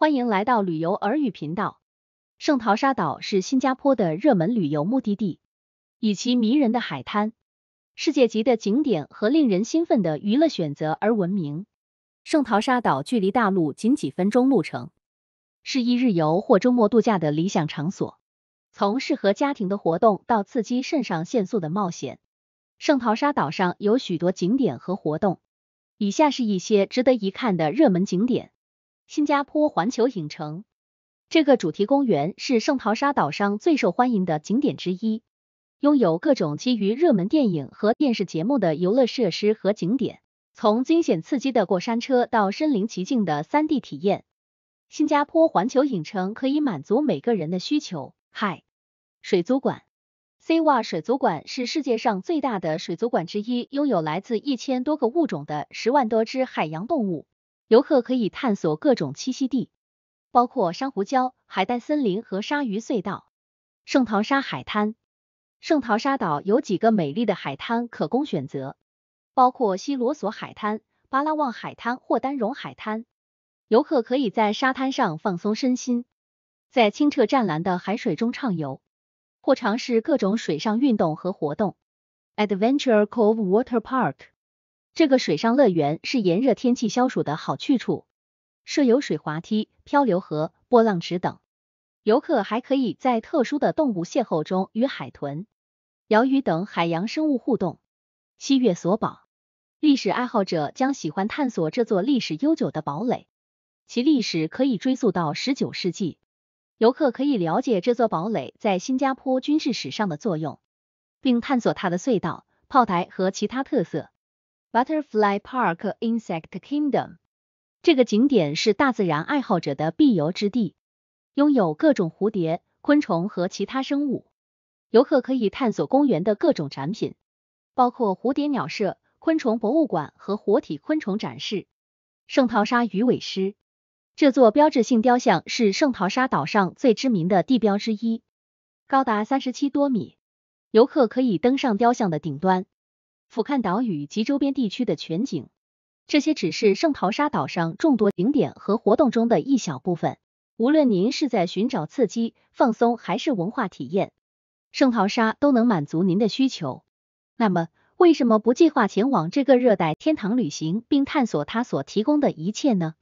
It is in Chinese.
欢迎来到旅游耳语频道。圣淘沙岛是新加坡的热门旅游目的地，以其迷人的海滩、世界级的景点和令人兴奋的娱乐选择而闻名。圣淘沙岛距离大陆仅几分钟路程，是一日游或周末度假的理想场所。从适合家庭的活动到刺激肾上腺素的冒险，圣淘沙岛上有许多景点和活动。以下是一些值得一看的热门景点。新加坡环球影城，这个主题公园是圣淘沙岛上最受欢迎的景点之一，拥有各种基于热门电影和电视节目的游乐设施和景点，从惊险刺激的过山车到身临其境的三 D 体验。新加坡环球影城可以满足每个人的需求。嗨，水族馆 c e a 水族馆是世界上最大的水族馆之一，拥有来自一千多个物种的十万多只海洋动物。游客可以探索各种栖息地，包括珊瑚礁、海带森林和鲨鱼隧道。圣淘沙海滩，圣淘沙岛有几个美丽的海滩可供选择，包括西罗索海滩、巴拉旺海滩或丹绒海滩。游客可以在沙滩上放松身心，在清澈湛蓝的海水中畅游，或尝试各种水上运动和活动。Adventure Cove Water Park。这个水上乐园是炎热天气消暑的好去处，设有水滑梯、漂流河、波浪池等。游客还可以在特殊的动物邂逅中与海豚、鳐鱼等海洋生物互动。西月索堡，历史爱好者将喜欢探索这座历史悠久的堡垒，其历史可以追溯到十九世纪。游客可以了解这座堡垒在新加坡军事史上的作用，并探索它的隧道、炮台和其他特色。Butterfly Park Insect Kingdom，这个景点是大自然爱好者的必游之地，拥有各种蝴蝶、昆虫和其他生物。游客可以探索公园的各种展品，包括蝴蝶鸟舍、昆虫博物馆和活体昆虫展示。圣淘沙鱼尾狮，这座标志性雕像是圣淘沙岛上最知名的地标之一，高达三十七多米，游客可以登上雕像的顶端。俯瞰岛屿及周边地区的全景，这些只是圣淘沙岛上众多景点和活动中的一小部分。无论您是在寻找刺激、放松还是文化体验，圣淘沙都能满足您的需求。那么，为什么不计划前往这个热带天堂旅行，并探索它所提供的一切呢？